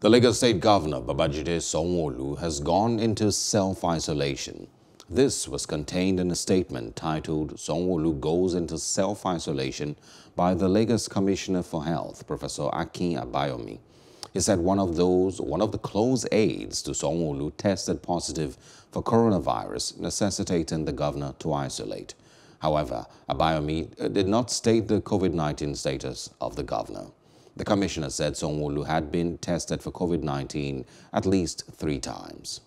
The Lagos State Governor Babajide Sonwolu has gone into self-isolation. This was contained in a statement titled Sonwolu Goes into Self-Isolation by the Lagos Commissioner for Health, Professor Akin Abayomi. He said one of those, one of the close aides to Sonwolu tested positive for coronavirus, necessitating the governor to isolate. However, Abayomi uh, did not state the COVID-19 status of the governor. The commissioner said Songwulu had been tested for COVID-19 at least three times.